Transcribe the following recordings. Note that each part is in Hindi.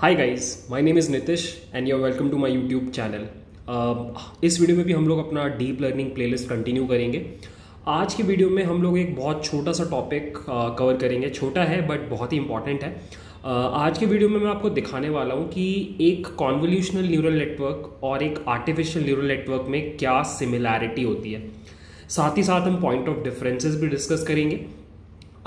Hi guys my name is Nitish and you welcome to my YouTube channel इस वीडियो में भी हम लोग अपना डीप लर्निंग प्लेलिस्ट कंटिन्यू करेंगे आज की वीडियो में हम लोग एक बहुत छोटा सा टॉपिक कवर uh, करेंगे छोटा है बट बहुत ही इंपॉर्टेंट है uh, आज की वीडियो में मैं आपको दिखाने वाला हूँ कि एक कॉन्वोल्यूशनल न्यूरल नेटवर्क और एक आर्टिफिशियल न्यूरल नेटवर्क में क्या सिमिलैरिटी होती है साथ ही साथ हम पॉइंट ऑफ डिफरेंसेस भी डिस्कस करेंगे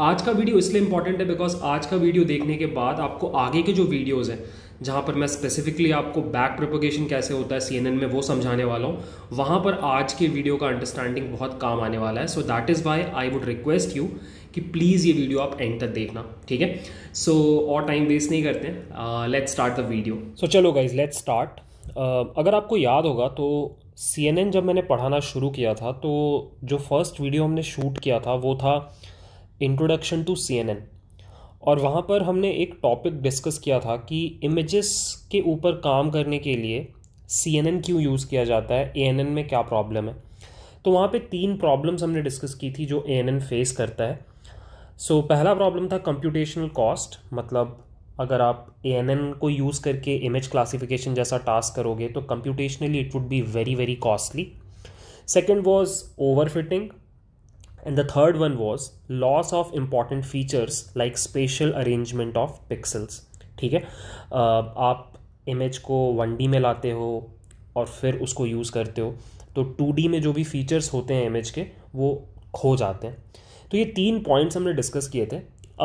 आज का वीडियो इसलिए इंपॉर्टेंट है बिकॉज आज का वीडियो देखने के बाद आपको आगे के जो वीडियोज़ हैं जहाँ पर मैं स्पेसिफिकली आपको बैक प्रोपोगेशन कैसे होता है सी में वो समझाने वाला हूँ वहाँ पर आज के वीडियो का अंडरस्टैंडिंग बहुत काम आने वाला है so that is why I would request you कि प्लीज़ ये वीडियो आप एंड तक देखना ठीक है सो so, और टाइम वेस्ट नहीं करते let start the video so चलो गाइज लेट स्टार्ट अगर आपको याद होगा तो सी जब मैंने पढ़ाना शुरू किया था तो जो फर्स्ट वीडियो हमने शूट किया था वो था इंट्रोडक्शन टू सी और वहाँ पर हमने एक टॉपिक डिस्कस किया था कि इमेजेस के ऊपर काम करने के लिए सी क्यों यूज़ किया जाता है ए में क्या प्रॉब्लम है तो वहाँ पे तीन प्रॉब्लम्स हमने डिस्कस की थी जो ए फेस करता है सो so, पहला प्रॉब्लम था कंप्यूटेशनल कॉस्ट मतलब अगर आप ए को यूज़ करके इमेज क्लासिफिकेशन जैसा टास्क करोगे तो computationally it would be very very costly second was overfitting And the third one was loss of important features like spatial arrangement of pixels. ठीक है uh, आप इमेज को वन डी में लाते हो और फिर उसको यूज़ करते हो तो टू डी में जो भी फीचर्स होते हैं इमेज के वो खो जाते हैं तो ये तीन पॉइंट्स हमने डिस्कस किए थे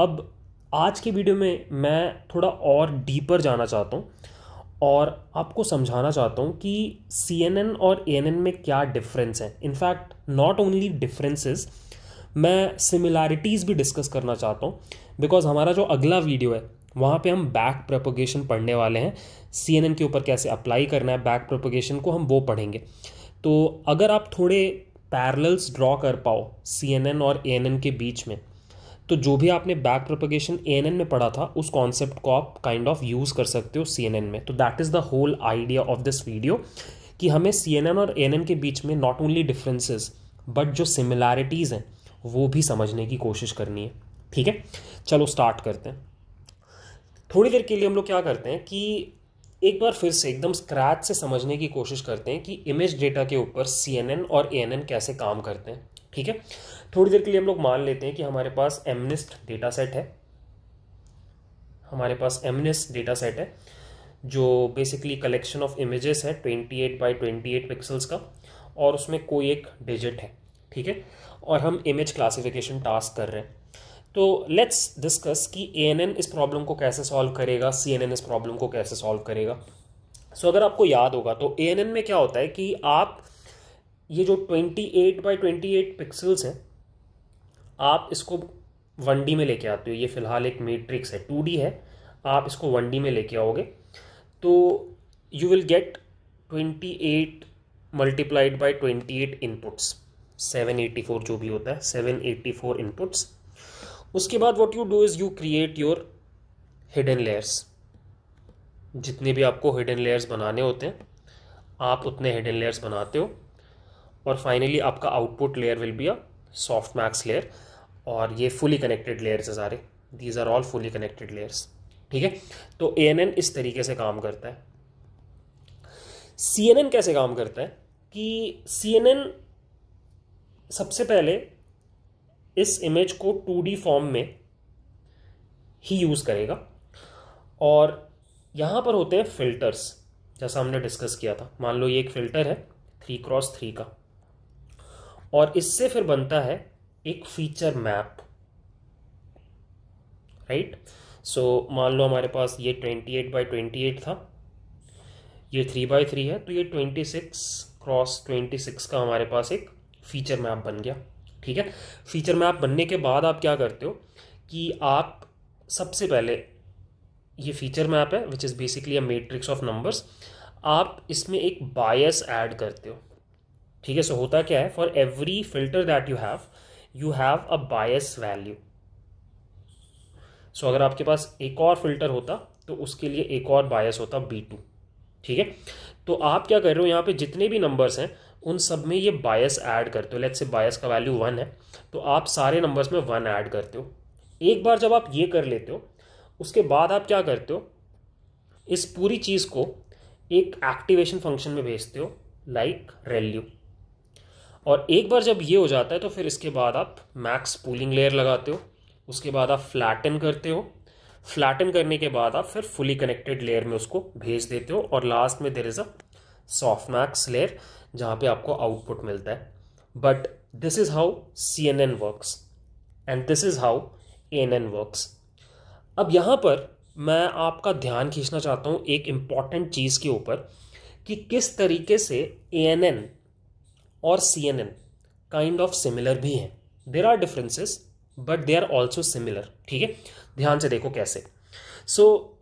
अब आज के वीडियो में मैं थोड़ा और डीपर जाना चाहता हूँ और आपको समझाना चाहता हूँ कि सी और ए में क्या डिफरेंस है इनफैक्ट नॉट ओनली डिफरेंसेस मैं सिमिलैरिटीज़ भी डिस्कस करना चाहता हूँ बिकॉज हमारा जो अगला वीडियो है वहाँ पे हम बैक प्रोपोगेशन पढ़ने वाले हैं सी के ऊपर कैसे अप्लाई करना है बैक प्रोपोगेशन को हम वो पढ़ेंगे तो अगर आप थोड़े पैरल्स ड्रॉ कर पाओ सी और ए के बीच में तो जो भी आपने बैक प्रोपोगेशन ए में पढ़ा था उस कॉन्सेप्ट को आप काइंड ऑफ यूज़ कर सकते हो सी में तो that is the whole idea of this video कि हमें सी और ए के बीच में नॉट ओनली डिफरेंसेस बट जो सिमिलैरिटीज़ हैं वो भी समझने की कोशिश करनी है ठीक है चलो स्टार्ट करते हैं थोड़ी देर के लिए हम लोग क्या करते हैं कि एक बार फिर से एकदम स्क्रैच से समझने की कोशिश करते हैं कि इमेज डेटा के ऊपर सी और ए कैसे काम करते हैं ठीक है थोड़ी देर के लिए हम लोग मान लेते हैं कि हमारे पास एमनिस्ट डेटा सेट है हमारे पास एमनिस्ट डेटा सेट है जो बेसिकली कलेक्शन ऑफ इमेजेस है 28 बाई 28 पिक्सल्स का और उसमें कोई एक डिजिट है ठीक है और हम इमेज क्लासिफिकेशन टास्क कर रहे हैं तो लेट्स डिस्कस कि ए इस प्रॉब्लम को कैसे सॉल्व करेगा सी इस प्रॉब्लम को कैसे सॉल्व करेगा सो so, अगर आपको याद होगा तो ए में क्या होता है कि आप ये जो 28 बाई एट पिक्सल्स हैं आप इसको वन डी में लेके आते हो ये फिलहाल एक मेट्रिक्स है टू डी है आप इसको वन डी में लेके आओगे तो you will get 28 multiplied twenty eight inputs seven four जो भी होता है सेवन फोर इनपुट्स उसके बाद what you do is you create your hidden layers जितने भी आपको हिडन लेयर्स बनाने होते हैं आप उतने हिडन लेयर्स बनाते हो और फाइनली आपका output layer will be a softmax layer और ये फुली कनेक्टेड लेयर्स है सारे these are all fully connected layers ठीक है तो ए एन एन इस तरीके से काम करता है सी एन एन कैसे काम करता है कि सी एन एन सबसे पहले इस इमेज को टू डी फॉर्म में ही यूज़ करेगा और यहाँ पर होते हैं फिल्टर्स जैसा हमने डिस्कस किया था मान लो ये एक फ़िल्टर है थ्री क्रॉस थ्री का और इससे फिर बनता है एक फीचर मैप राइट सो मान लो हमारे पास ये twenty eight by twenty eight था ये थ्री बाई थ्री है तो ये twenty six cross twenty six का हमारे पास एक फीचर मैप बन गया ठीक है फीचर मैप बनने के बाद आप क्या करते हो कि आप सबसे पहले ये फीचर मैप है which is basically a matrix of numbers आप इसमें एक बायस ऐड करते हो ठीक है सो होता क्या है for every filter that you have you have a bias value so अगर आपके पास एक और फिल्टर होता तो उसके लिए एक और बायस होता बी टू ठीक है तो आप क्या कर रहे हो यहाँ पे जितने भी नंबर्स हैं उन सब में ये बायस ऐड करते हो लेट से बायस का वैल्यू वन है तो आप सारे नंबर्स में वन ऐड करते हो एक बार जब आप ये कर लेते हो उसके बाद आप क्या करते हो इस पूरी चीज़ को एक एक्टिवेशन फंक्शन में भेजते हो लाइक रेल्यू और एक बार जब ये हो जाता है तो फिर इसके बाद आप मैक्स पूलिंग लेयर लगाते हो उसके बाद आप फ्लैटन करते हो फ्लैटन करने के बाद आप फिर फुली कनेक्टेड लेयर में उसको भेज देते हो और लास्ट में there is a softmax layer जहाँ पे आपको आउटपुट मिलता है but this is how C N N works and this is how A N N works अब यहाँ पर मैं आपका ध्यान खींचना चाहता हूँ एक इम्पॉर्टेंट चीज़ के ऊपर कि किस तरीके से ए एन एन और C N N kind of similar भी हैं there are differences but they are also similar ठीक है ध्यान से देखो कैसे सो so,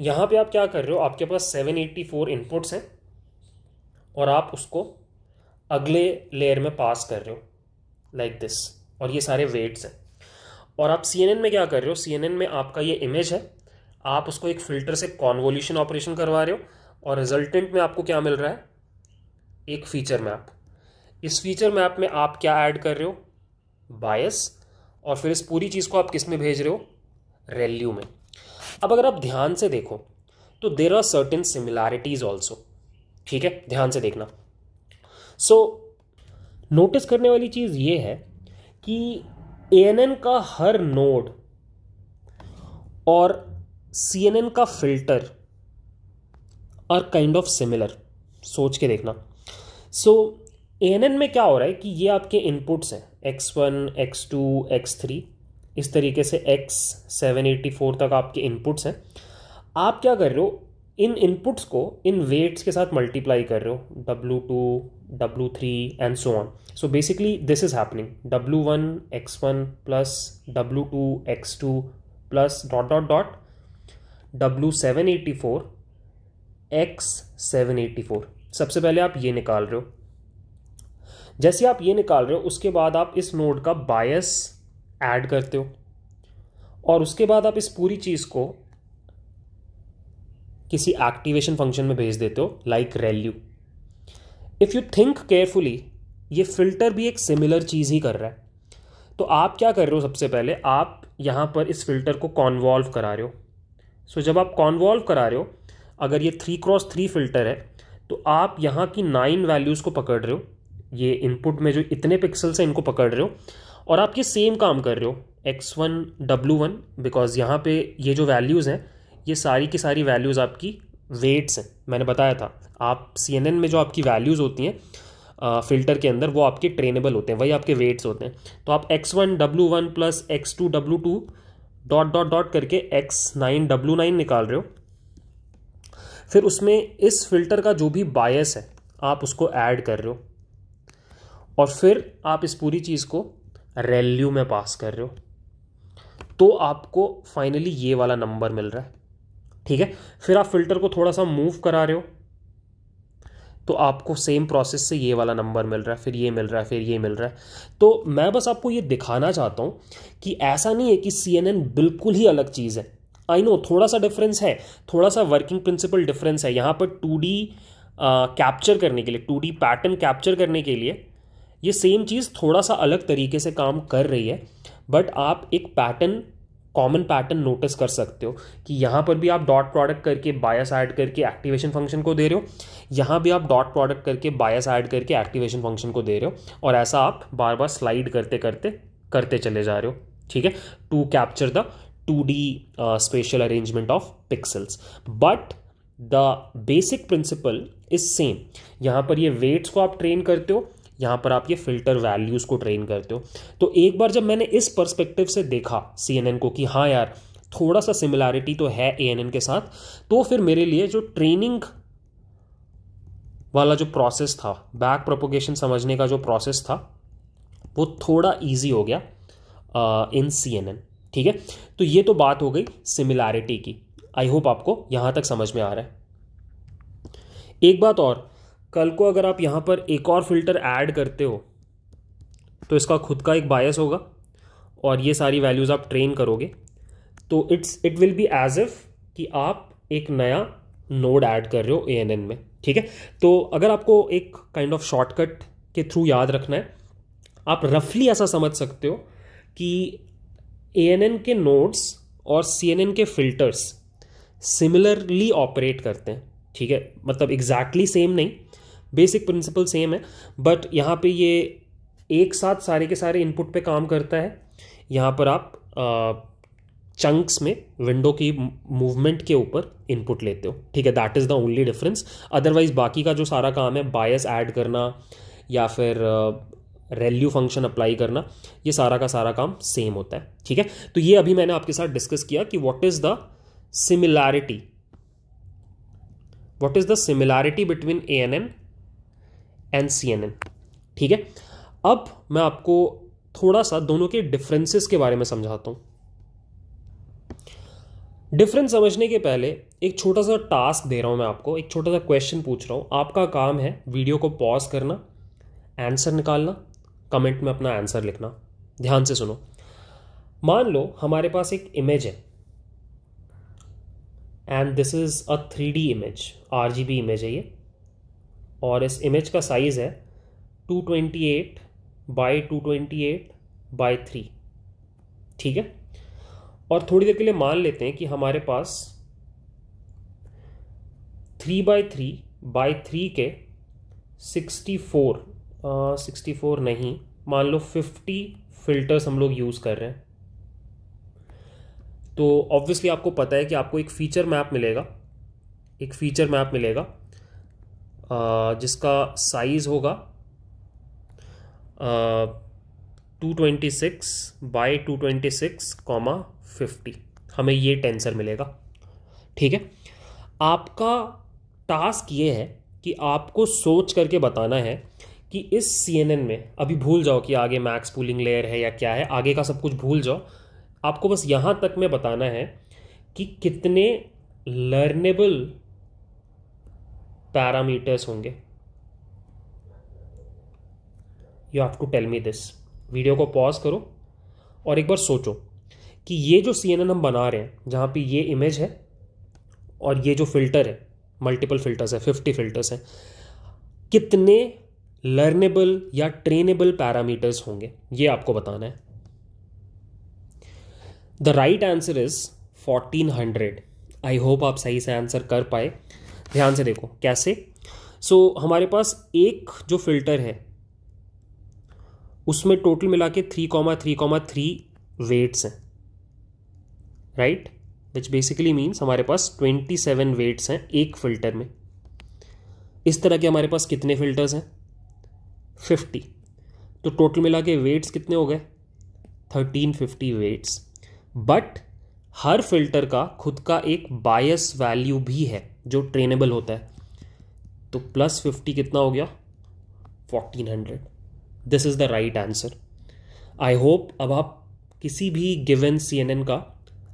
यहाँ पे आप क्या कर रहे हो आपके पास 784 इनपुट्स हैं और आप उसको अगले लेयर में पास कर रहे हो लाइक like दिस और ये सारे वेट्स हैं और आप सी में क्या कर रहे हो सी में आपका ये इमेज है आप उसको एक फ़िल्टर से कॉन्वोल्यूशन ऑपरेशन करवा रहे हो और रिजल्टेंट में आपको क्या मिल रहा है एक फ़ीचर मैप इस फीचर मैप में आप क्या ऐड कर रहे हो बायस और फिर इस पूरी चीज़ को आप किस में भेज रहे हो रैल्यू में अब अगर आप ध्यान से देखो तो there are certain similarities also ठीक है ध्यान से देखना सो so, नोटिस करने वाली चीज़ ये है कि ए का हर नोड और सी का filter are kind of similar सोच के देखना सो so, ए में क्या हो रहा है कि ये आपके इनपुट्स हैं X one X two X three इस तरीके से एक्स सेवन फोर तक आपके इनपुट्स हैं आप क्या कर रहे हो इन इनपुट्स को इन वेट्स के साथ मल्टीप्लाई कर रहे हो w2 two three and so on so basically this is happening w1 one X one plus W two X two plus dot dot dot w784 seven eighty four X seven eighty four सबसे पहले आप ये निकाल रहे हो जैसे आप ये निकाल रहे हो उसके बाद आप इस नोड का बायस ऐड करते हो और उसके बाद आप इस पूरी चीज़ को किसी एक्टिवेशन फंक्शन में भेज देते हो like ReLU if you think carefully ये फिल्टर भी एक सिमिलर चीज़ ही कर रहा है तो आप क्या कर रहे हो सबसे पहले आप यहाँ पर इस फिल्टर को कॉन्वॉल्व करा रहे हो सो so, जब आप कॉन्वॉल्व करा रहे हो अगर ये थ्री क्रॉस थ्री फिल्टर है तो आप यहाँ की नाइन वैल्यूज़ को पकड़ रहे हो ये इनपुट में जो इतने पिक्सल्स हैं इनको पकड़ रहे हो और आप ये सेम काम कर रहे हो X one W one because यहाँ पे ये जो वैल्यूज़ हैं ये सारी की सारी वैल्यूज़ आपकी वेट्स हैं मैंने बताया था आप सी एन एन में जो आपकी वैल्यूज़ होती हैं फिल्टर के अंदर वो आपके ट्रेनेबल होते हैं वही आपके वेट्स होते हैं तो आप X one W one plus X two W two dot dot dot करके एक्स नाइन डब्लू नाइन निकाल रहे हो फिर उसमें इस फिल्टर का जो भी बायस है आप उसको ऐड कर रहे हो और फिर आप इस पूरी चीज़ को रेल्यू में पास कर रहे हो तो आपको फाइनली ये वाला नंबर मिल रहा है ठीक है फिर आप फिल्टर को थोड़ा सा मूव करा रहे हो तो आपको सेम प्रोसेस से ये वाला नंबर मिल रहा है फिर ये मिल रहा है फिर ये मिल रहा है तो मैं बस आपको ये दिखाना चाहता हूँ कि ऐसा नहीं है कि सी बिल्कुल ही अलग चीज़ है आई नो थोड़ा सा डिफरेंस है थोड़ा सा वर्किंग प्रिंसिपल डिफरेंस है यहाँ पर टू डी कैप्चर करने के लिए टू डी पैटर्न कैप्चर करने के लिए ये सेम चीज़ थोड़ा सा अलग तरीके से काम कर रही है बट आप एक पैटर्न कॉमन पैटर्न नोटिस कर सकते हो कि यहाँ पर भी आप डॉट प्रोडक्ट करके बायस ऐड करके एक्टिवेशन फंक्शन को दे रहे हो यहाँ भी आप डॉट प्रोडक्ट करके बायस ऐड करके एक्टिवेशन फंक्शन को दे रहे हो और ऐसा आप बार बार स्लाइड करते करते करते चले जा रहे हो ठीक है to capture the two D spatial arrangement of pixels but the basic principle is same यहाँ पर ये वेट्स को आप ट्रेन करते हो यहाँ पर आप ये फिल्टर वैल्यूज़ को ट्रेन करते हो तो एक बार जब मैंने इस पर्सपेक्टिव से देखा सी को कि हाँ यार थोड़ा सा सिमिलैरिटी तो है ए के साथ तो फिर मेरे लिए जो ट्रेनिंग वाला जो प्रोसेस था बैक प्रोपोगेशन समझने का जो प्रोसेस था वो थोड़ा इजी हो गया इन सी ठीक है तो ये तो बात हो गई सिमिलैरिटी की आई होप आपको यहाँ तक समझ में आ रहा है एक बात और कल को अगर आप यहाँ पर एक और फिल्टर ऐड करते हो तो इसका खुद का एक बायस होगा और ये सारी वैल्यूज़ आप ट्रेन करोगे तो it's it will be as if कि आप एक नया नोड ऐड कर रहे हो ए एन एन में ठीक है तो अगर आपको एक काइंड ऑफ शॉर्टकट के थ्रू याद रखना है आप रफली ऐसा समझ सकते हो कि ए एन एन के नोड्स और सी एन एन के फिल्टर्स सिमिलरली ऑपरेट करते हैं ठीक है मतलब एग्जैक्टली exactly सेम नहीं बेसिक प्रिंसिपल सेम है बट यहाँ पे ये एक साथ सारे के सारे इनपुट पे काम करता है यहाँ पर आप चंक्स में विंडो की मूवमेंट के ऊपर इनपुट लेते हो ठीक है that is the only difference otherwise बाकी का जो सारा काम है बायस ऐड करना या फिर रेल्यू फंक्शन अप्लाई करना ये सारा का सारा काम सेम होता है ठीक है तो ये अभी मैंने आपके साथ डिस्कस किया कि what is the similarity what is the similarity between A N N and C ठीक है अब मैं आपको थोड़ा सा दोनों के डिफरेंसेस के बारे में समझाता हूँ डिफरेंस समझने के पहले एक छोटा सा टास्क दे रहा हूँ मैं आपको एक छोटा सा क्वेश्चन पूछ रहा हूँ आपका काम है वीडियो को पॉज करना आंसर निकालना कमेंट में अपना आंसर लिखना ध्यान से सुनो मान लो हमारे पास एक इमेज है and this is a three D image R G B image है ये और इस इमेज का साइज़ है 228 twenty eight by two twenty eight by three ठीक है और थोड़ी देर के लिए मान लेते हैं कि हमारे पास three by three by three के सिक्सटी फोर सिक्सटी फोर नहीं मान लो फिफ्टी फिल्टर्स हम लोग यूज़ कर रहे हैं तो ऑब्वियसली आपको पता है कि आपको एक फ़ीचर मैप मिलेगा एक फ़ीचर मैप मिलेगा जिसका साइज़ होगा two twenty six by two twenty six comma fifty हमें ये टेंसर मिलेगा ठीक है आपका टास्क ये है कि आपको सोच करके बताना है कि इस सी में अभी भूल जाओ कि आगे मैक्स पूलिंग लेयर है या क्या है आगे का सब कुछ भूल जाओ आपको बस यहाँ तक में बताना है कि कितने लर्नेबल पैरामीटर्स होंगे you have to tell me this video को पॉज करो और एक बार सोचो कि ये जो सी हम बना रहे हैं जहाँ पे ये इमेज है और ये जो फिल्टर है मल्टीपल फिल्टर्स है फिफ्टी फिल्टर्स हैं कितने लर्नेबल या ट्रेनेबल पैरामीटर्स होंगे ये आपको बताना है the right answer is fourteen hundred I hope आप सही से आंसर कर पाए ध्यान से देखो कैसे सो so, हमारे पास एक जो फिल्टर है उसमें टोटल मिला के three comma three comma three weights हैं राइट विच बेसिकली मीन्स हमारे पास ट्वेंटी सेवन वेट्स हैं एक फिल्टर में इस तरह के हमारे पास कितने फिल्टर्स हैं फिफ्टी तो टोटल मिला के वेट्स कितने हो गए थर्टीन फिफ्टी वेट्स बट हर फिल्टर का खुद का एक बायस वैल्यू भी है जो ट्रेनेबल होता है तो प्लस फिफ्टी कितना हो गया fourteen hundred this is the right answer I hope अब आप किसी भी गिवन सी एन एन का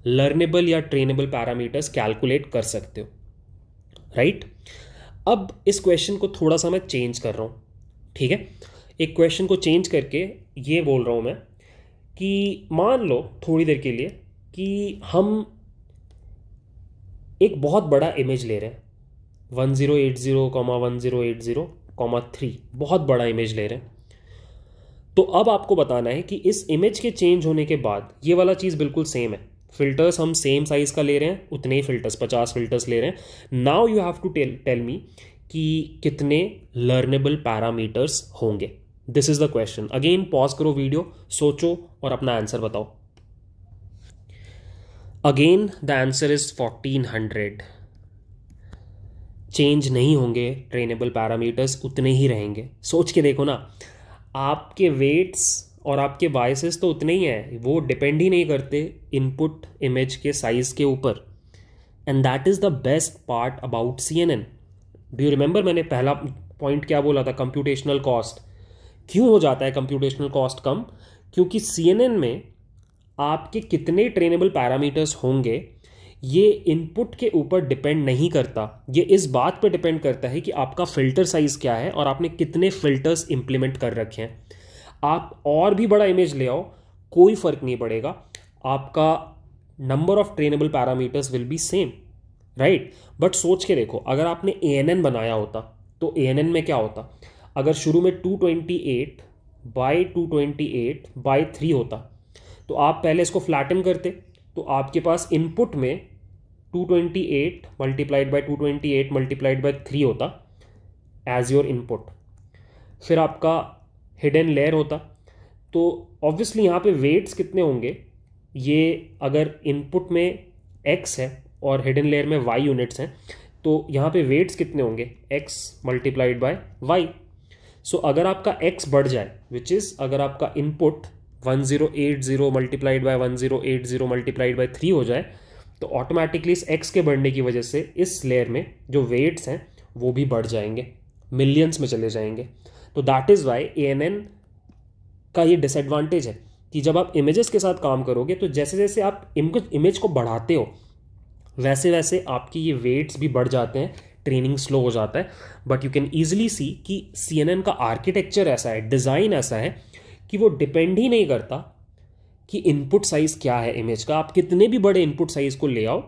लर्नेबल या ट्रेनेबल पैरामीटर्स कैलकुलेट कर सकते हो राइट right? अब इस क्वेश्चन को थोड़ा सा मैं चेंज कर रहा हूँ ठीक है एक क्वेश्चन को चेंज करके ये बोल रहा हूँ मैं कि मान लो थोड़ी देर के लिए कि हम एक बहुत बड़ा इमेज ले रहे हैं one zero eight zero comma one zero eight zero comma three बहुत बड़ा इमेज ले रहे हैं तो अब आपको बताना है कि इस इमेज के चेंज होने के बाद ये वाला चीज़ बिल्कुल सेम है फिल्टर्स हम सेम साइज़ का ले रहे हैं उतने ही फिल्टर्स पचास फिल्टर्स ले रहे हैं now you have to tell tell me कि कितने लर्नेबल पैरामीटर्स होंगे this is the question again pause करो वीडियो सोचो और अपना आंसर बताओ again the answer is fourteen hundred change नहीं होंगे ट्रेनेबल पैरामीटर्स उतने ही रहेंगे सोच के देखो ना आपके वेट्स और आपके बायसेस तो उतने ही हैं वो डिपेंड ही नहीं करते इनपुट इमेज के साइज़ के ऊपर and that is the best part about C N N do you remember मैंने पहला पॉइंट क्या बोला था कंप्यूटेशनल कॉस्ट क्यों हो जाता है कंप्यूटेशनल कॉस्ट कम क्योंकि सी एन एन में आपके कितने ट्रेनेबल पैरामीटर्स होंगे ये इनपुट के ऊपर डिपेंड नहीं करता ये इस बात पे डिपेंड करता है कि आपका फ़िल्टर साइज़ क्या है और आपने कितने फ़िल्टर्स इम्प्लीमेंट कर रखे हैं आप और भी बड़ा इमेज ले आओ कोई फ़र्क नहीं पड़ेगा आपका number of trainable parameters will be same right but सोच के देखो अगर आपने ए बनाया होता तो ए में क्या होता अगर शुरू में 228 ट्वेंटी एट बाई 3 होता तो आप पहले इसको फ्लैटन करते तो आपके पास इनपुट में 228 multiplied by eight multiplied by three होता एज योर इनपुट फिर आपका हिडन लेयर होता तो ऑब्वियसली यहाँ पे वेट्स कितने होंगे ये अगर इनपुट में एक्स है और हिडन लेयर में वाई यूनिट्स हैं तो यहाँ पे वेट्स कितने होंगे X multiplied by Y so अगर आपका एक्स बढ़ जाए विच इज़ अगर आपका input one zero eight zero multiplied by one zero eight zero multiplied by three हो जाए तो ऑटोमेटिकली इस एक्स के बढ़ने की वजह से इस लेयर में जो वेट्स हैं वो भी बढ़ जाएंगे मिलियंस में चले जाएंगे तो that is why A N N का ये डिसएडवांटेज है कि जब आप इमेजेस के साथ काम करोगे तो जैसे जैसे आप इमेज को बढ़ाते हो वैसे वैसे आपकी ये वेट्स भी बढ़ जाते हैं ट्रेनिंग स्लो हो जाता है but you can easily see कि सी एन एन का आर्किटेक्चर ऐसा है डिज़ाइन ऐसा है कि वो डिपेंड ही नहीं करता कि इनपुट साइज़ क्या है इमेज का आप कितने भी बड़े इनपुट साइज़ को ले आओ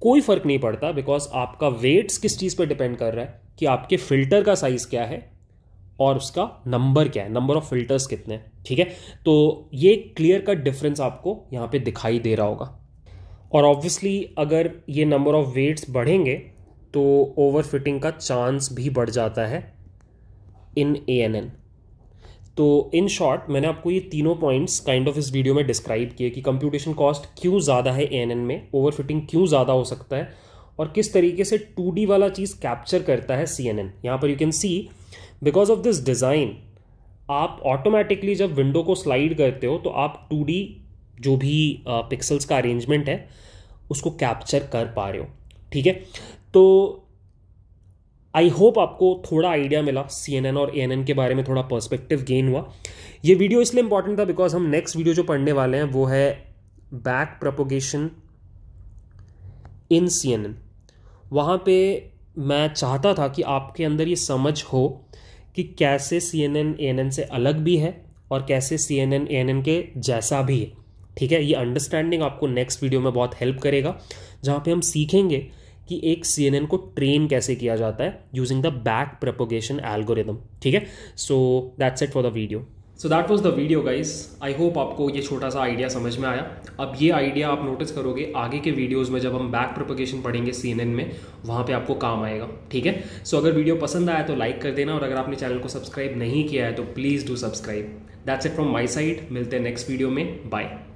कोई फ़र्क नहीं पड़ता बिकॉज आपका वेट्स किस चीज़ पर डिपेंड कर रहा है कि आपके फ़िल्टर का साइज़ क्या है और उसका नंबर क्या है नंबर ऑफ फिल्टर्स कितने हैं ठीक है तो ये क्लियर कट डिफरेंस आपको यहाँ पे दिखाई दे रहा होगा और ऑब्वियसली अगर ये नंबर ऑफ वेट्स बढ़ेंगे तो ओवर फिटिंग का चांस भी बढ़ जाता है इन ए एन एन तो इन शॉर्ट मैंने आपको ये तीनों पॉइंट्स काइंड ऑफ इस वीडियो में डिस्क्राइब किए कि कंप्यूटेशन कॉस्ट क्यों ज़्यादा है ए में ओवरफिटिंग क्यों ज़्यादा हो सकता है और किस तरीके से टू वाला चीज़ कैप्चर करता है सी एन एन यहाँ पर you can see because of this design आप ऑटोमेटिकली जब विंडो को स्लाइड करते हो तो आप टू जो भी पिक्सल्स uh, का अरेंजमेंट है उसको कैप्चर कर पा रहे हो ठीक है तो आई होप आपको थोड़ा आइडिया मिला सी और ए के बारे में थोड़ा पर्सपेक्टिव गेन हुआ ये वीडियो इसलिए इंपॉर्टेंट था बिकॉज हम नेक्स्ट वीडियो जो पढ़ने वाले हैं वो है back propagation in C N N वहाँ पर मैं चाहता था कि आपके अंदर ये समझ हो कि कैसे C N N A N N से अलग भी है और कैसे C N N A N N के जैसा भी है ठीक है ये अंडरस्टैंडिंग आपको नेक्स्ट वीडियो में बहुत हेल्प करेगा जहाँ पर हम सीखेंगे कि एक सी को ट्रेन कैसे किया जाता है using the back propagation algorithm ठीक है so that's it for the video so that was the video guys I hope आपको ये छोटा सा आइडिया समझ में आया अब ये आइडिया आप नोटिस करोगे आगे के वीडियोज में जब हम बैक प्रोपोगेशन पढ़ेंगे सी में वहाँ पे आपको काम आएगा ठीक है सो so, अगर वीडियो पसंद आया तो लाइक कर देना और अगर आपने चैनल को सब्सक्राइब नहीं किया है तो please do subscribe that's it from my side मिलते हैं नेक्स्ट वीडियो में बाय